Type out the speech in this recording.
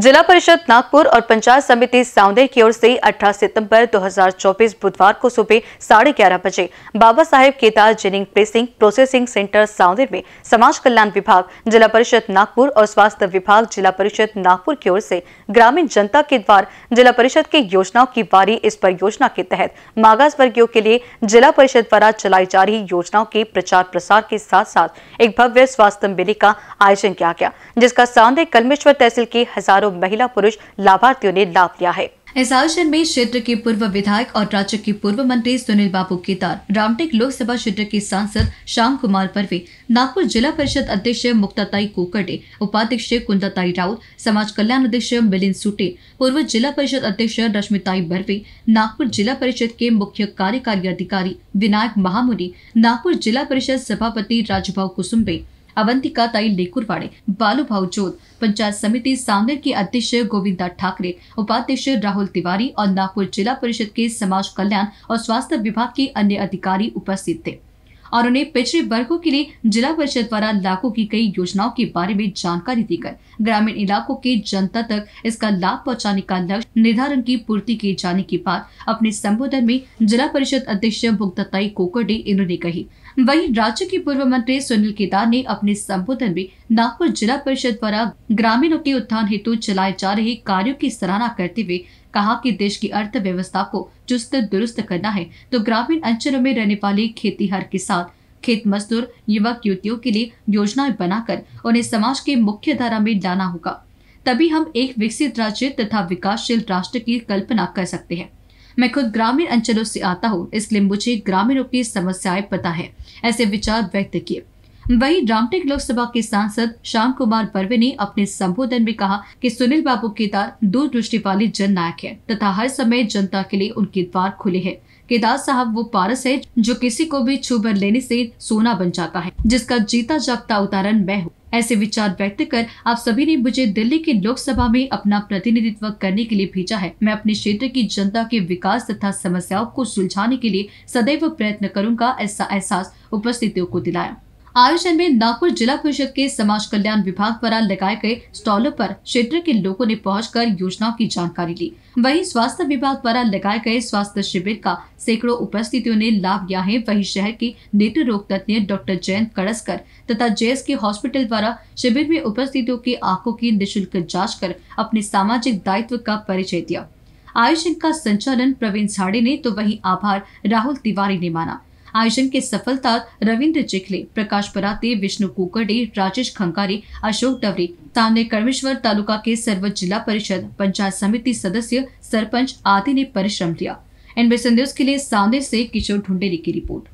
जिला परिषद नागपुर और पंचायत समिति साउंदर की ओर से 18 सितंबर 2024 बुधवार को सुबह साढ़े ग्यारह बजे Baba Saheb Kedar ginning pressing processing centre Saundar में समाज कल्याण विभाग जिला परिषद नागपुर और स्वास्थ्य विभाग जिला परिषद नागपुर की ओर से ग्रामीण जनता के द्वार जिला परिषद की योजनाओं की बारी इस परियोजना के तहत मागास वर्गियों के लिए जिला परिषद द्वारा चलाई जा रही योजनाओं के प्रचार प्रसार के साथ साथ एक भव्य स्वास्थ्य मेले का आयोजन किया गया जिसका साउंदर कलमेश्वर तहसील के हजार हजारों महिला पुरुष लाभार्थियों ने लाभ लिया है इस आयोजन में क्षेत्र के पूर्व विधायक और राज्य के पूर्व मंत्री सुनील बाबू केदार रामटेक लोकसभा क्षेत्र के सांसद श्याम कुमार परवे नागपुर जिला परिषद अध्यक्ष मुक्ताताई कोकटे उपाध्यक्ष कुंदाताई राउत समाज कल्याण अध्यक्ष मिलिंद सुटे पूर्व जिला परिषद अध्यक्ष रश्मिताई बर्वे नागपुर जिला परिषद के मुख्य कार्यकारी अधिकारी विनायक महामुनि नागपुर जिला परिषद सभापति राजभाव कुसुम्बे अवंतिका ताई लेकुरवाड़े बालू भाव जोत पंचायत समिति सामनेर के अध्यक्ष गोविंदा ठाकरे उपाध्यक्ष राहुल तिवारी और नागपुर जिला परिषद के समाज कल्याण और स्वास्थ्य विभाग के अन्य अधिकारी उपस्थित थे और उन्हें पिछड़े वर्गो के लिए जिला परिषद द्वारा लागू की गई योजनाओं के बारे में जानकारी देकर ग्रामीण इलाकों के जनता तक इसका लाभ पहुँचाने का लक्ष्य निर्धारण की पूर्ति किए जाने के बाद अपने संबोधन में जिला परिषद अध्यक्ष भुगतताई कोकटे इन्होंने कही वही राज्य के पूर्व मंत्री सुनील केदार ने अपने संबोधन में नागपुर जिला परिषद द्वारा ग्रामीणों के उत्थान हेतु चलाए जा रहे कार्यों की सराहना करते हुए कहा कि देश की अर्थव्यवस्था को चुस्त दुरुस्त करना है तो ग्रामीण अंचलों में रहने वाले खेतीहार के साथ खेत मजदूर युवक युवतियों के लिए योजनाएं बनाकर उन्हें समाज के मुख्य धारा में लाना होगा तभी हम एक विकसित राज्य तथा विकासशील राष्ट्र की कल्पना कर सकते हैं मैं खुद ग्रामीण अंचलों से आता हूँ इसलिए मुझे ग्रामीणों की समस्याएं पता है ऐसे विचार व्यक्त किए वहीं रामटेक लोकसभा के सांसद श्याम कुमार बर्वे ने अपने संबोधन में कहा कि सुनील बाबू केदार दूरदृष्टि वाले जन नायक है तथा हर समय जनता के लिए उनके द्वार खुले हैं केदार साहब वो पारस है जो किसी को भी छूबर लेने से सोना बन जाता है जिसका जीता जागता उदाहरण मैं हूँ ऐसे विचार व्यक्त कर आप सभी ने मुझे दिल्ली के लोकसभा में अपना प्रतिनिधित्व करने के लिए भेजा है मैं अपने क्षेत्र की जनता के विकास तथा समस्याओं को सुलझाने के लिए सदैव प्रयत्न करूंगा ऐसा एहसास उपस्थितियों को दिलाया आयोजन में नागपुर जिला परिषद के समाज कल्याण विभाग द्वारा लगाए गए स्टॉलों पर क्षेत्र के लोगों ने पहुंचकर योजनाओं की जानकारी ली वहीं स्वास्थ्य विभाग द्वारा लगाए गए स्वास्थ्य शिविर का सैकड़ों उपस्थितियों ने लाभ लिया है वहीं शहर के नेत्र रोग तज्ञ डॉक्टर जयंत कड़सकर तथा जे के हॉस्पिटल द्वारा शिविर में उपस्थितियों की आंखों की निःशुल्क जाँच कर अपने सामाजिक दायित्व का परिचय दिया आयोजन का संचालन प्रवीण साड़े ने तो वही आभार राहुल तिवारी ने माना आयोजन के सफलता रविन्द्र चिखले प्रकाश पराते विष्णु कुकड़े राजेश खंकारे अशोक डवरे सामने कर्मेश्वर तालुका के सर्व जिला परिषद पंचायत समिति सदस्य सरपंच आदि ने परिश्रम दिया एनबीसी न्यूज के लिए सामने से किशोर ढूंढेरी की रिपोर्ट